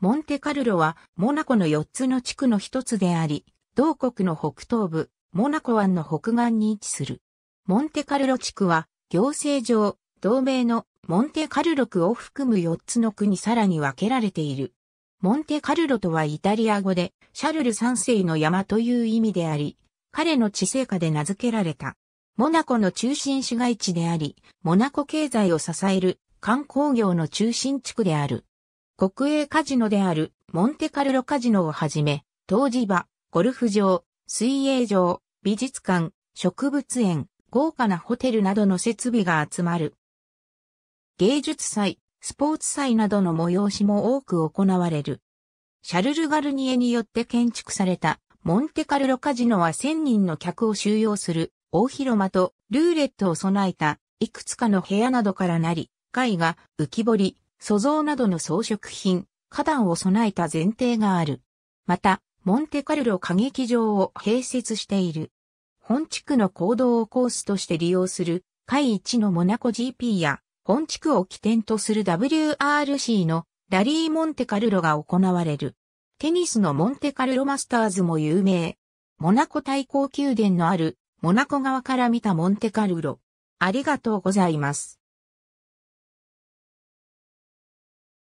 モンテカルロは、モナコの4つの地区の一つであり、同国の北東部、モナコ湾の北岸に位置する。モンテカルロ地区は、行政上、同盟のモンテカルロ区を含む4つの区にさらに分けられている。モンテカルロとはイタリア語で、シャルル三世の山という意味であり、彼の知性下で名付けられた。モナコの中心市街地であり、モナコ経済を支える観光業の中心地区である。国営カジノであるモンテカルロカジノをはじめ、湯治場、ゴルフ場、水泳場、美術館、植物園、豪華なホテルなどの設備が集まる。芸術祭、スポーツ祭などの催しも多く行われる。シャルル・ガルニエによって建築されたモンテカルロカジノは1000人の客を収容する大広間とルーレットを備えたいくつかの部屋などからなり、絵画、浮き彫り、塑像などの装飾品、花壇を備えた前提がある。また、モンテカルロ歌劇場を併設している。本地区の行動をコースとして利用する、海一のモナコ GP や、本地区を起点とする WRC のラリー・モンテカルロが行われる。テニスのモンテカルロマスターズも有名。モナコ対抗宮殿のある、モナコ側から見たモンテカルロ。ありがとうございます。